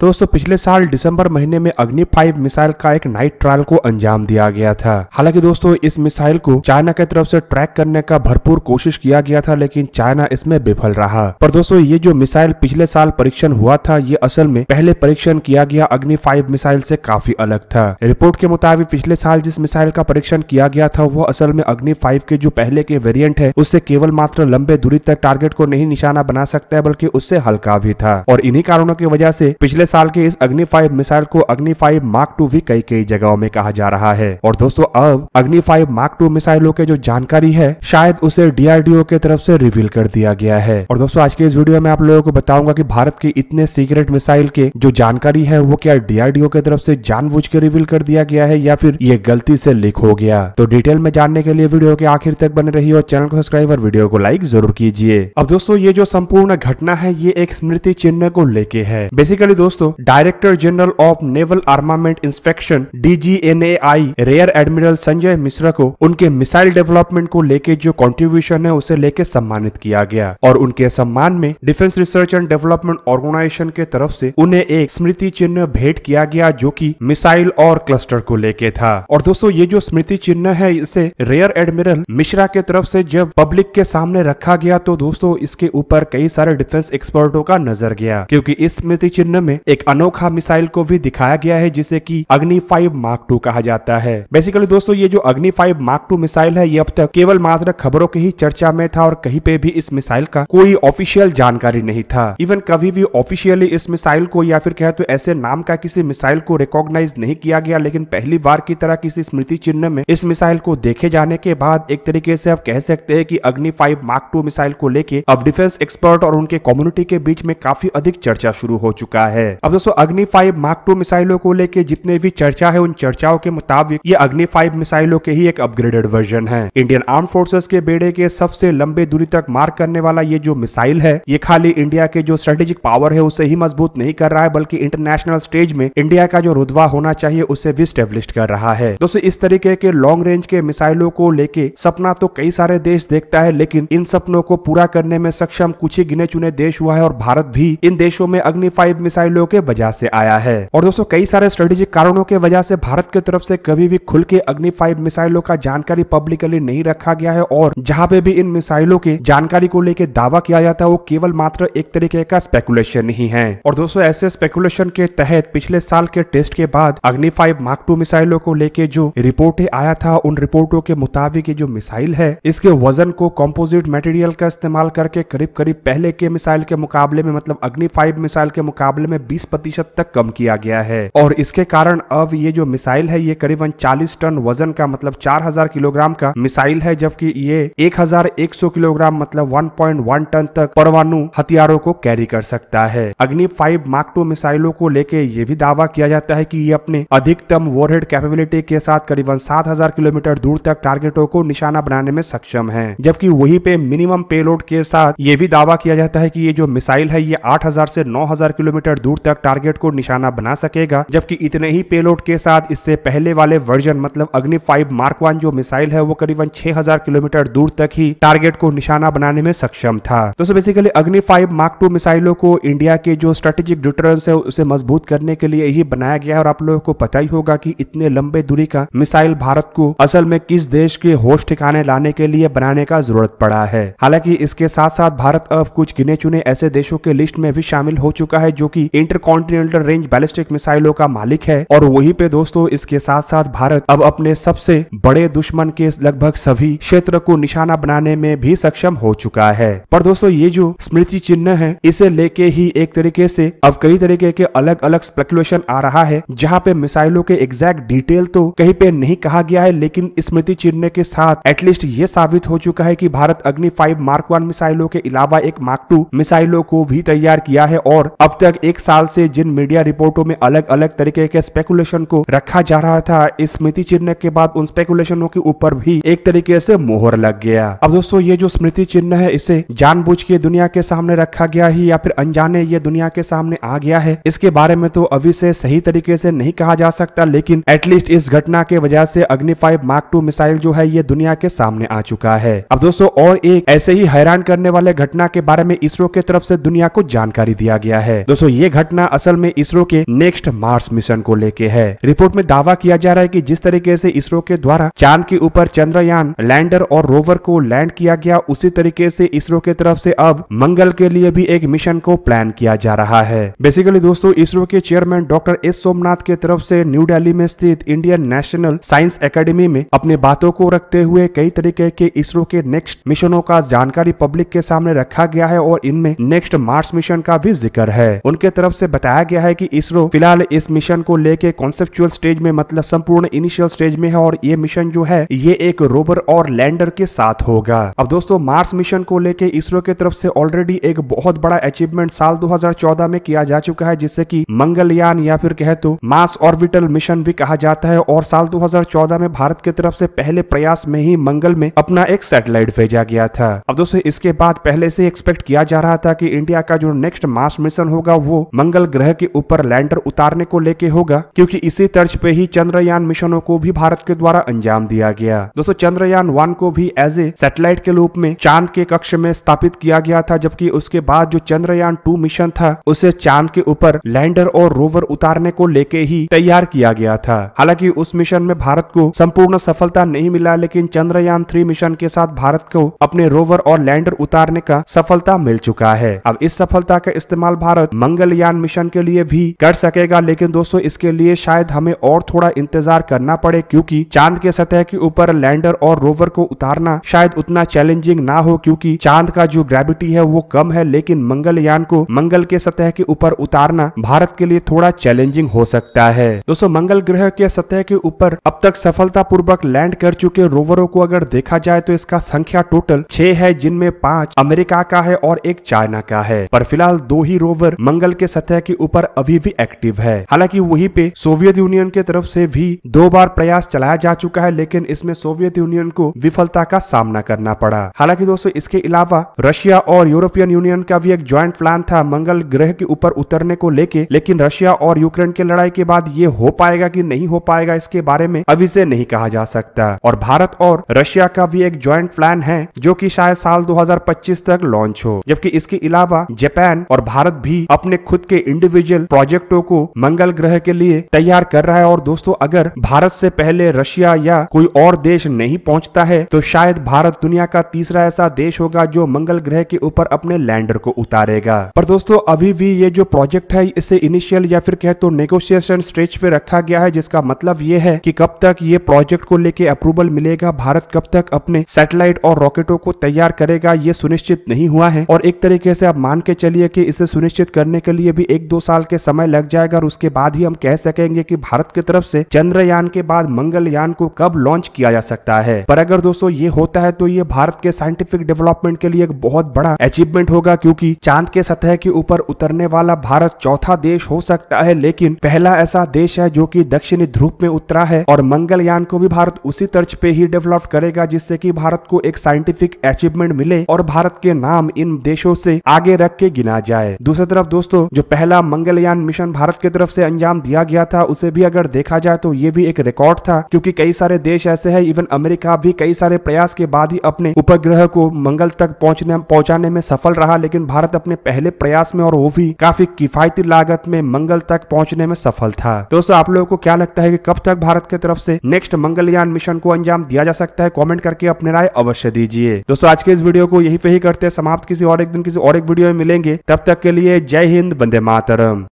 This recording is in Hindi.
तो दोस्तों पिछले साल दिसंबर महीने में अग्नि फाइव मिसाइल का एक नाइट ट्रायल को अंजाम दिया गया था हालांकि दोस्तों इस मिसाइल को चाइना की तरफ से ट्रैक करने का भरपूर कोशिश किया गया था लेकिन चाइना इसमें विफल रहा पर दोस्तों ये जो मिसाइल पिछले साल परीक्षण हुआ था ये असल में पहले परीक्षण किया गया अग्नि फाइव मिसाइल से काफी अलग था रिपोर्ट के मुताबिक पिछले साल जिस मिसाइल का परीक्षण किया गया था वो असल में अग्नि फाइव के जो पहले के वेरियंट है उससे केवल मात्र लंबे दूरी तक टारगेट को नहीं निशाना बना सकता है बल्कि उससे हल्का भी था और इन्हीं कारणों की वजह से पिछले साल के इस अग्नि फाइव मिसाइल को अग्नि फाइव मार्क टू भी कई कई जगहों में कहा जा रहा है और दोस्तों अब अग्नि फाइव मार्क टू मिसाइलों के जो जानकारी है शायद उसे डीआरडीओ के तरफ से रिवील कर दिया गया है और दोस्तों आज के इस वीडियो में आप लोगों को बताऊंगा की भारत के इतने सीक्रेट मिसाइल के जो जानकारी है वो क्या डीआरडीओ के तरफ से जानबूझ के रिवील कर दिया गया है या फिर ये गलती से लीक हो गया तो डिटेल में जानने के लिए वीडियो के आखिर तक बने रही और चैनल को सब्सक्राइब और वीडियो को लाइक जरूर कीजिए अब दोस्तों ये जो संपूर्ण घटना है ये एक स्मृति चिन्ह को लेके है बेसिकली दोस्तों दोस्तों director general of naval armament inspection D rare admiral Sanjay Mishra को उनके मिसाइल डेवलपमेंट को लेके जो कंट्रीब्यूशन है उसे लेके सम्मानित किया गया और उनके सम्मान में defence research and development organisation के तरफ से उन्हें एक स्मृति चिन्ह भेंट किया गया जो कि मिसाइल और क्लस्टर को लेके था और दोस्तों ये जो स्मृति चिन्ह है इसे रेयर एडमिरल मिश्रा के तरफ से जब पब्लिक के सामने रखा गया तो दोस्तों इसके ऊपर कई सारे डिफेंस एक्सपर्टों का नजर गया क्योंकि इस स्मृति चिन्ह में एक अनोखा मिसाइल को भी दिखाया गया है जिसे की अग्नि फाइव मार्क टू कहा जाता है बेसिकली दोस्तों ये जो अग्नि फाइव मार्क टू मिसाइल है ये अब तक केवल मात्र खबरों के ही चर्चा में था और कहीं पे भी इस मिसाइल का कोई ऑफिशियल जानकारी नहीं था इवन कभी भी ऑफिशियली इस मिसाइल को या फिर कहे तो ऐसे नाम का किसी मिसाइल को रिकॉग्नाइज नहीं किया गया लेकिन पहली बार की तरह किसी स्मृति चिन्ह में इस मिसाइल को देखे जाने के बाद एक तरीके से आप कह सकते हैं कि अग्नि फाइव मार्क टू मिसाइल को लेके अब डिफेंस एक्सपर्ट और उनके कम्युनिटी के बीच में काफी अधिक चर्चा शुरू हो चुका है अब दोस्तों अग्नि फाइव मार्क टू मिसाइलों को लेकर जितने भी चर्चा है उन चर्चाओं के मुताबिक ये अग्नि फाइव मिसाइलों के ही एक अपग्रेडेड वर्जन है इंडियन आर्म फोर्सेस के बेड़े के सबसे लंबे दूरी तक मार्क करने वाला ये जो मिसाइल है ये खाली इंडिया के जो स्ट्रेटेजिक पावर है उसे ही मजबूत नहीं कर रहा है बल्कि इंटरनेशनल स्टेज में इंडिया का जो रुदवा होना चाहिए उसे भी स्टेब्लिश कर रहा है दोस्तों इस तरीके के लॉन्ग रेंज के मिसाइलों को लेके सपना तो कई सारे देश देखता है लेकिन इन सपनों को पूरा करने में सक्षम कुछ ही गिने चुने देश हुआ है और भारत भी इन देशों में अग्नि फाइव मिसाइलों के वजह से आया है और दोस्तों कई सारे स्ट्रेटेजिक कारणों के वजह से भारत की तरफ से कभी भी खुल के अग्नि फाइव मिसाइलों का जानकारी पब्लिकली नहीं रखा गया है और जहाँ पे भी इन मिसाइलों की जानकारी को लेकर दावा किया जाता है वो केवल मात्र एक तरीके का स्पेकुलेशन ही है और दोस्तों ऐसे स्पेकुलेशन के तहत पिछले साल के टेस्ट के बाद अग्नि फाइव मार्क टू मिसाइलों को लेके जो रिपोर्ट आया था उन रिपोर्टों के मुताबिक जो मिसाइल है इसके वजन को कॉम्पोजिट मटेरियल का इस्तेमाल करके करीब करीब पहले के मिसाइल के मुकाबले में मतलब अग्नि फाइव मिसाइल के मुकाबले में 20 प्रतिशत तक कम किया गया है और इसके कारण अब ये जो मिसाइल है ये करीबन 40 टन वजन का मतलब 4000 किलोग्राम का मिसाइल है जबकि ये 1100 किलोग्राम मतलब 1.1 टन तक परमाणु हथियारों को कैरी कर सकता है अग्नि फाइव मार्क टू मिसाइलों को लेके ये भी दावा किया जाता है की ये अपने अधिकतम वॉरहेड कैपेबिलिटी के साथ करीबन सात किलोमीटर दूर तक टारगेटों को निशाना बनाने में सक्षम है जबकि वही पे मिनिमम पेलोड के साथ ये भी दावा किया जाता है की ये जो मिसाइल है ये 8000 से 9000 किलोमीटर दूर दूर तक टारगेट को निशाना बना सकेगा जबकि इतने ही पेलोड के साथ इससे पहले वाले वर्जन मतलब अग्नि फाइव मार्क वन जो मिसाइल है वो करीबन छह किलोमीटर दूर तक ही टारगेट को निशाना बनाने में सक्षम था दोस्तों बेसिकली अग्नि फाइव मार्क टू मिसाइलों को इंडिया के जो स्ट्रेटेजिक डिटरेंस है उसे मजबूत करने के लिए ही बनाया गया है और आप लोगों को पता ही होगा की इतने लंबे दूरी का मिसाइल भारत को असल में किस देश के होश ठिकाने लाने के लिए बनाने का जरूरत पड़ा है हालांकि इसके साथ साथ भारत अब कुछ गिने चुने ऐसे देशों के लिस्ट में भी शामिल हो चुका है जो की इंटरकॉन्टिनेंटल रेंज बैलिस्टिक मिसाइलों का मालिक है और वही पे दोस्तों इसके साथ साथ भारत अब अपने सबसे बड़े दुश्मन के लगभग सभी क्षेत्र को निशाना बनाने में भी सक्षम हो चुका है पर दोस्तों ये जो स्मृति चिन्ह है इसे लेके ही एक तरीके से अब कई तरीके के अलग अलग स्पेकुलेशन आ रहा है जहाँ पे मिसाइलों के एग्जैक्ट डिटेल तो कहीं पे नहीं कहा गया है लेकिन स्मृति चिन्ह के साथ एटलीस्ट ये साबित हो चुका है की भारत अग्नि फाइव मार्क वन मिसाइलों के अलावा एक मार्क टू मिसाइलों को भी तैयार किया है और अब तक एक साथ साल से जिन मीडिया रिपोर्टों में अलग अलग तरीके के स्पेकुलेशन को रखा जा रहा था स्मृति चिन्ह के बाद उन स्पेकुलेशनों के ऊपर भी एक तरीके से मोहर लग गया अब दोस्तों ये जो स्मृति चिन्ह है इसे जानबूझ के दुनिया के सामने रखा गया ही या फिर अनजाने ये दुनिया के सामने आ गया है इसके बारे में तो अभी से सही तरीके से नहीं कहा जा सकता लेकिन एटलीस्ट इस घटना के वजह से अग्नि फाइव मार्क टू मिसाइल जो है ये दुनिया के सामने आ चुका है अब दोस्तों और एक ऐसे ही हैरान करने वाले घटना के बारे में इसरो के तरफ से दुनिया को जानकारी दिया गया है दोस्तों ये घटना घटना असल में इसरो के नेक्स्ट मार्स मिशन को लेके है रिपोर्ट में दावा किया जा रहा है कि जिस तरीके से इसरो के द्वारा चांद के ऊपर चंद्रयान लैंडर और रोवर को लैंड किया गया उसी तरीके से इसरो के तरफ से अब मंगल के लिए भी एक मिशन को प्लान किया जा रहा है बेसिकली दोस्तों इसरो के चेयरमैन डॉक्टर एस सोमनाथ के तरफ से न्यू दिल्ली में स्थित इंडियन नेशनल साइंस एकेडमी में अपने बातों को रखते हुए कई तरीके के इसरो के नेक्स्ट मिशनों का जानकारी पब्लिक के सामने रखा गया है और इनमें नेक्स्ट मार्स मिशन का भी जिक्र है उनके तरफ से बताया गया है कि इसरो फिलहाल इस मिशन को लेके कॉन्सेप्चुअल स्टेज में मतलब संपूर्ण इनिशियल स्टेज में है और ये मिशन जो है ये एक रोबर और लैंडर के साथ होगा अब दोस्तों मार्स मिशन को लेके इसरो के तरफ से ऑलरेडी एक बहुत बड़ा अचीवमेंट साल दो में किया जा चुका है जिससे की मंगलयान या फिर कहे तो मार्स ऑर्बिटल मिशन भी कहा जाता है और साल दो में भारत की तरफ से पहले प्रयास में ही मंगल में अपना एक सैटेलाइट भेजा गया था अब दोस्तों इसके बाद पहले से एक्सपेक्ट किया जा रहा था कि इंडिया का जो नेक्स्ट मार्स मिशन होगा वो मंगल मंगल ग्रह के ऊपर लैंडर उतारने को लेके होगा क्योंकि इसी तर्ज पे ही चंद्रयान मिशनों को भी भारत के द्वारा अंजाम दिया गया दोस्तों चंद्रयान वन को भी एज ए सैटेलाइट के रूप में चांद के कक्ष में स्थापित किया गया था जबकि उसके बाद जो चंद्रयान टू मिशन था उसे चांद के ऊपर लैंडर और रोवर उतारने को लेके ही तैयार किया गया था हालांकि उस मिशन में भारत को संपूर्ण सफलता नहीं मिला लेकिन चंद्रयान थ्री मिशन के साथ भारत को अपने रोवर और लैंडर उतारने का सफलता मिल चुका है अब इस सफलता का इस्तेमाल भारत मंगलयान मिशन के लिए भी कर सकेगा लेकिन दोस्तों इसके लिए शायद हमें और थोड़ा इंतजार करना पड़े क्योंकि चांद के सतह के ऊपर लैंडर और रोवर को उतारना शायद उतना चैलेंजिंग ना हो क्योंकि चांद का जो ग्रेविटी है वो कम है लेकिन मंगलयान को मंगल के सतह के ऊपर उतारना भारत के लिए थोड़ा चैलेंजिंग हो सकता है दोस्तों मंगल ग्रह के सतह के ऊपर अब तक सफलता पूर्वक लैंड कर चुके रोवरों को अगर देखा जाए तो इसका संख्या टोटल छह है जिनमें पांच अमेरिका का है और एक चाइना का है पर फिलहाल दो ही रोवर मंगल के सतह सतह के ऊपर अभी भी एक्टिव है हालांकि वहीं पे सोवियत यूनियन के तरफ से भी दो बार प्रयास चलाया जा चुका है लेकिन इसमें सोवियत यूनियन को विफलता का सामना करना पड़ा हालांकि दोस्तों इसके अलावा रशिया और यूरोपियन यूनियन का भी एक ज्वाइंट प्लान था मंगल ग्रह के ऊपर उतरने को लेके लेकिन रशिया और यूक्रेन के लड़ाई के बाद ये हो पाएगा की नहीं हो पाएगा इसके बारे में अभी से नहीं कहा जा सकता और भारत और रशिया का भी एक ज्वाइंट प्लान है जो की शायद साल दो तक लॉन्च हो जबकि इसके अलावा जापान और भारत भी अपने खुद के इंडिविजुअल प्रोजेक्टों को मंगल ग्रह के लिए तैयार कर रहा है और दोस्तों अगर भारत से पहले रशिया या कोई और देश नहीं पहुंचता है तो शायद भारत दुनिया का तीसरा ऐसा देश होगा जो मंगल ग्रह के ऊपर अपने लैंडर को उतारेगा पर दोस्तों अभी भी ये जो प्रोजेक्ट है इसे इनिशियल या फिर कहते तो नेगोशिएशन स्टेज पे रखा गया है जिसका मतलब ये है कि कब तक ये प्रोजेक्ट को लेके अप्रूवल मिलेगा भारत कब तक अपने सैटेलाइट और रॉकेटों को तैयार करेगा ये सुनिश्चित नहीं हुआ है और एक तरीके से आप मान के चलिए कि इसे सुनिश्चित करने के लिए भी एक दो साल के समय लग जाएगा और उसके बाद ही हम कह सकेंगे कि भारत की तरफ से चंद्रयान के बाद मंगलयान को कब लॉन्च किया जा सकता है पर अगर दोस्तों ये होता है तो ये भारत के साइंटिफिक डेवलपमेंट के लिए एक बहुत बड़ा अचीवमेंट होगा क्योंकि चांद के सतह के ऊपर उतरने वाला भारत चौथा देश हो सकता है लेकिन पहला ऐसा देश है जो की दक्षिणी ध्रुव में उतरा है और मंगलयान को भी भारत उसी तर्ज पे ही डेवलप करेगा जिससे की भारत को एक साइंटिफिक अचीवमेंट मिले और भारत के नाम इन देशों से आगे रख के गिना जाए दूसरी तरफ दोस्तों जो पहला मंगलयान मिशन भारत की तरफ से अंजाम दिया गया था उसे भी अगर देखा जाए तो ये भी एक रिकॉर्ड था क्योंकि कई सारे देश ऐसे है इवन अमेरिका भी कई सारे प्रयास के बाद ही अपने उपग्रह को मंगल तक पहुंचने पहुंचाने में सफल रहा लेकिन भारत अपने पहले प्रयास में और वो भी काफी किफायती लागत में मंगल तक पहुंचने में सफल था दोस्तों आप लोगों को क्या लगता है कि कब तक भारत की तरफ से नेक्स्ट मंगलयान मिशन को अंजाम दिया जा सकता है कॉमेंट करके अपने राय अवश्य दीजिए दोस्तों आज के इस वीडियो को यही पे ही करते हैं समाप्त किसी और एक दिन किसी और एक वीडियो में मिलेंगे तब तक के लिए जय हिंद बंदे de Mataram.